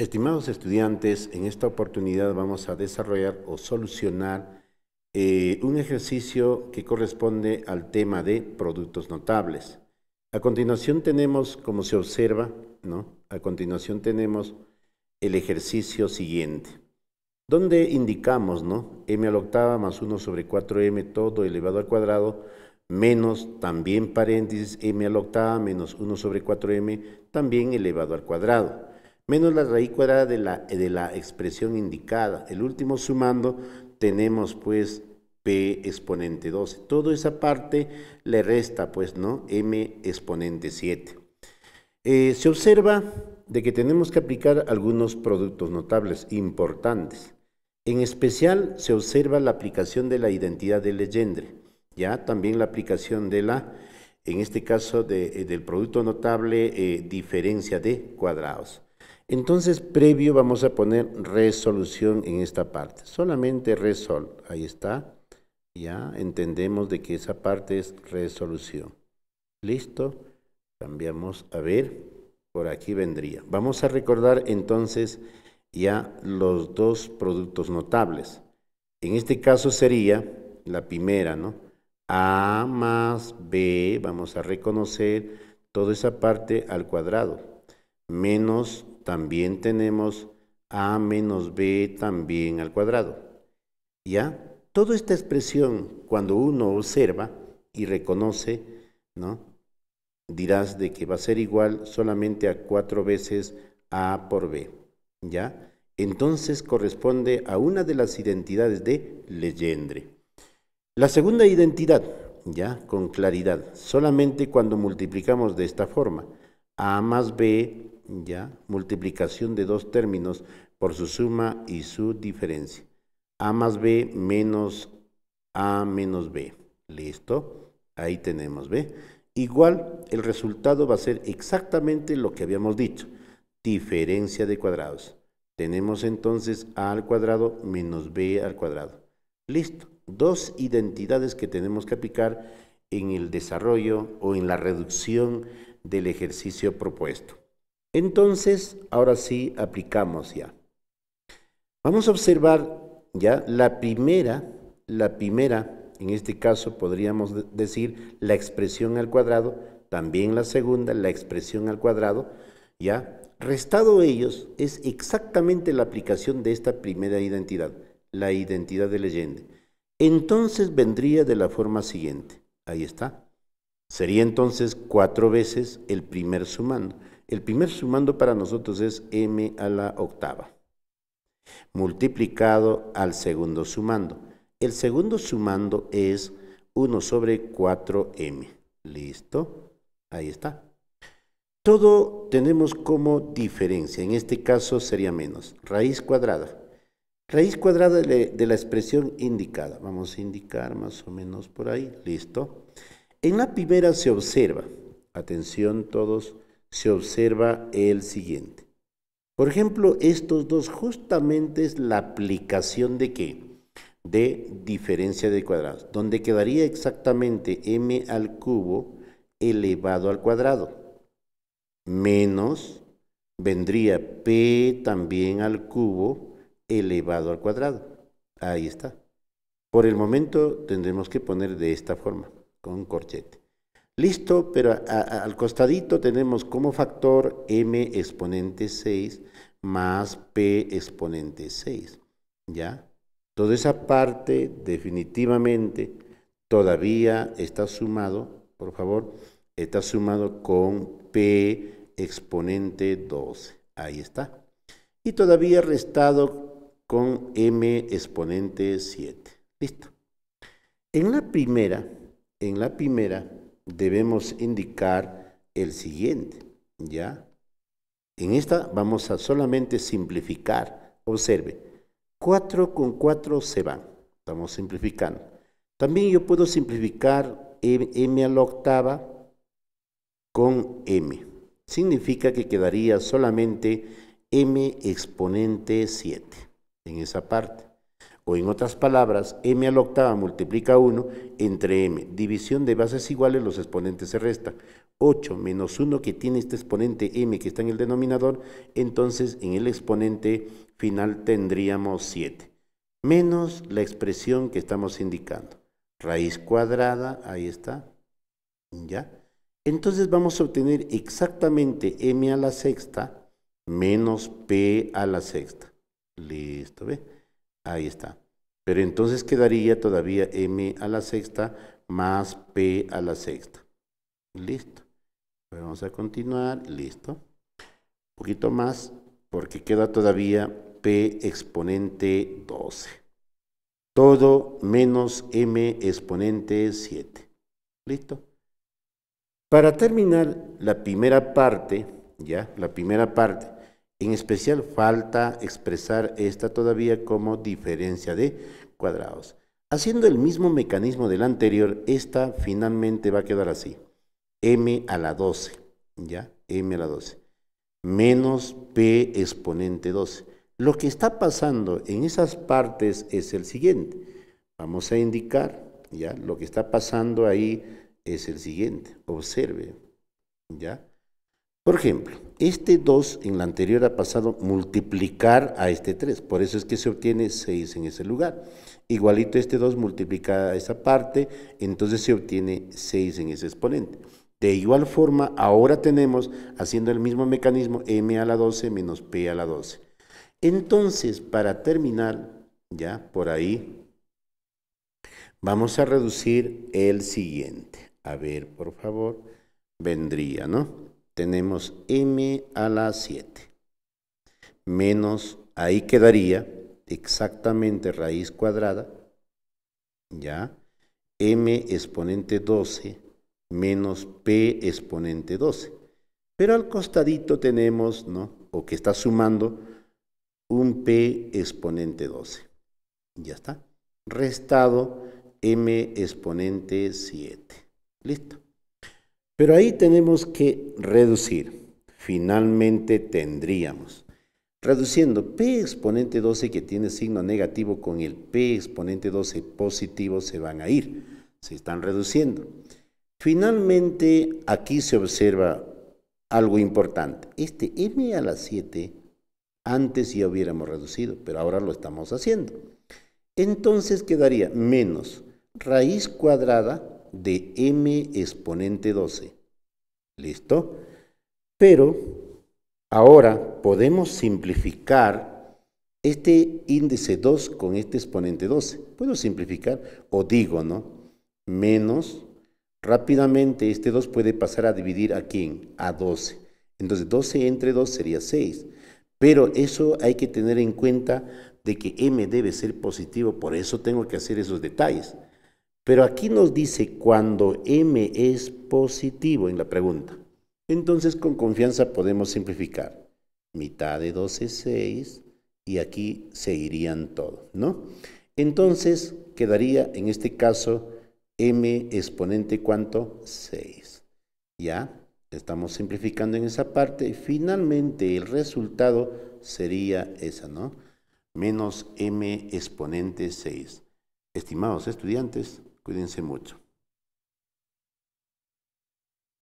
Estimados estudiantes, en esta oportunidad vamos a desarrollar o solucionar eh, un ejercicio que corresponde al tema de productos notables. A continuación tenemos, como se observa, ¿no? a continuación tenemos el ejercicio siguiente, donde indicamos ¿no? m a la octava más 1 sobre 4m todo elevado al cuadrado menos también paréntesis m a la octava menos 1 sobre 4m también elevado al cuadrado menos la raíz cuadrada de la, expresión indicada. El último sumando tenemos pues p exponente 12. Toda esa parte le resta pues, ¿no? m exponente 7. Eh, se observa de que tenemos que aplicar algunos productos notables, importantes. En especial se observa la aplicación de la identidad de legendre, ya también la aplicación de la, en este caso eh, del producto notable, eh, diferencia de cuadrados. Entonces, previo vamos a poner resolución en esta parte. Solamente resol, ahí está. Ya entendemos de que esa parte es resolución. Listo. Cambiamos a ver. Por aquí vendría. Vamos a recordar entonces ya los dos productos notables. En este caso sería la primera, ¿no? A más B, vamos a reconocer toda esa parte al cuadrado, menos también tenemos a menos b también al cuadrado. ¿Ya? Toda esta expresión, cuando uno observa y reconoce, ¿no? Dirás de que va a ser igual solamente a cuatro veces a por b. ¿Ya? Entonces corresponde a una de las identidades de Legendre. La segunda identidad, ya, con claridad, solamente cuando multiplicamos de esta forma, a más b ¿ya? multiplicación de dos términos por su suma y su diferencia. A más B menos A menos B. Listo, ahí tenemos B. Igual, el resultado va a ser exactamente lo que habíamos dicho, diferencia de cuadrados. Tenemos entonces A al cuadrado menos B al cuadrado. Listo, dos identidades que tenemos que aplicar en el desarrollo o en la reducción del ejercicio propuesto. Entonces, ahora sí, aplicamos ya. Vamos a observar ya la primera, la primera, en este caso podríamos decir la expresión al cuadrado, también la segunda, la expresión al cuadrado, ya. Restado ellos es exactamente la aplicación de esta primera identidad, la identidad de leyenda. Entonces vendría de la forma siguiente. Ahí está. Sería entonces cuatro veces el primer sumando el primer sumando para nosotros es m a la octava, multiplicado al segundo sumando. El segundo sumando es 1 sobre 4m. ¿Listo? Ahí está. Todo tenemos como diferencia, en este caso sería menos, raíz cuadrada. Raíz cuadrada de, la expresión indicada. Vamos a indicar más o menos por ahí. Listo. En la primera se observa, atención todos, se observa el siguiente. Por ejemplo, estos dos justamente es la aplicación de qué? De diferencia de cuadrados, donde quedaría exactamente m al cubo elevado al cuadrado, menos vendría p también al cubo elevado al cuadrado. Ahí está. Por el momento tendremos que poner de esta forma, con corchete. Listo, pero al costadito tenemos como factor m exponente 6 más p exponente 6. ¿Ya? Toda esa parte definitivamente todavía está sumado, por favor, está sumado con p exponente 12. Ahí está. Y todavía restado con m exponente 7. Listo. En la primera, en la primera, debemos indicar el siguiente, ¿ya? En esta vamos a solamente simplificar. Observe, 4 con 4 se van. Estamos simplificando. También yo puedo simplificar m a la octava con m. Significa que quedaría solamente m exponente 7 en esa parte. O en otras palabras, m a la octava multiplica 1 entre m. División de bases iguales, los exponentes se restan. 8 menos 1 que tiene este exponente m que está en el denominador, entonces en el exponente final tendríamos 7. Menos la expresión que estamos indicando. Raíz cuadrada, ahí está. ¿Ya? Entonces vamos a obtener exactamente m a la sexta menos p a la sexta. Listo, ¿ves? Ahí está. Pero entonces quedaría todavía m a la sexta más p a la sexta. Listo. Pues vamos a continuar. Listo. Un poquito más porque queda todavía p exponente 12. Todo menos m exponente 7. Listo. Para terminar la primera parte, ya, la primera parte, en especial falta expresar esta todavía como diferencia de cuadrados. Haciendo el mismo mecanismo del anterior, esta finalmente va a quedar así. m a la 12, ¿ya? m a la 12, menos p exponente 12. Lo que está pasando en esas partes es el siguiente. Vamos a indicar, ¿ya? Lo que está pasando ahí es el siguiente. Observe, ¿ya? Por ejemplo, este 2 en la anterior ha pasado multiplicar a este 3, por eso es que se obtiene 6 en ese lugar. Igualito este 2 multiplicada a esa parte, entonces se obtiene 6 en ese exponente. De igual forma, ahora tenemos, haciendo el mismo mecanismo, m a la 12 menos p a la 12. Entonces, para terminar, ya por ahí, vamos a reducir el siguiente. A ver, por favor, vendría, ¿no? tenemos m a la 7 menos, ahí quedaría exactamente raíz cuadrada, ya, m exponente 12 menos p exponente 12. Pero al costadito tenemos, ¿no? O que está sumando un p exponente 12. Ya está. Restado m exponente 7. Listo. Pero ahí tenemos que reducir. Finalmente tendríamos. Reduciendo P exponente 12 que tiene signo negativo con el P exponente 12 positivo se van a ir. Se están reduciendo. Finalmente aquí se observa algo importante. Este M a la 7 antes ya hubiéramos reducido, pero ahora lo estamos haciendo. Entonces quedaría menos raíz cuadrada de m exponente 12. ¿Listo? Pero ahora podemos simplificar este índice 2 con este exponente 12. Puedo simplificar o digo, ¿no? Menos rápidamente este 2 puede pasar a dividir a quién? A 12. Entonces 12 entre 2 sería 6. Pero eso hay que tener en cuenta de que m debe ser positivo, por eso tengo que hacer esos detalles. Pero aquí nos dice cuando M es positivo en la pregunta. Entonces con confianza podemos simplificar. Mitad de 12 es 6 y aquí se irían todos, ¿no? Entonces quedaría en este caso M exponente cuánto? 6. ¿Ya? Estamos simplificando en esa parte. Finalmente el resultado sería esa, ¿no? Menos M exponente 6. Estimados estudiantes, Cuídense mucho.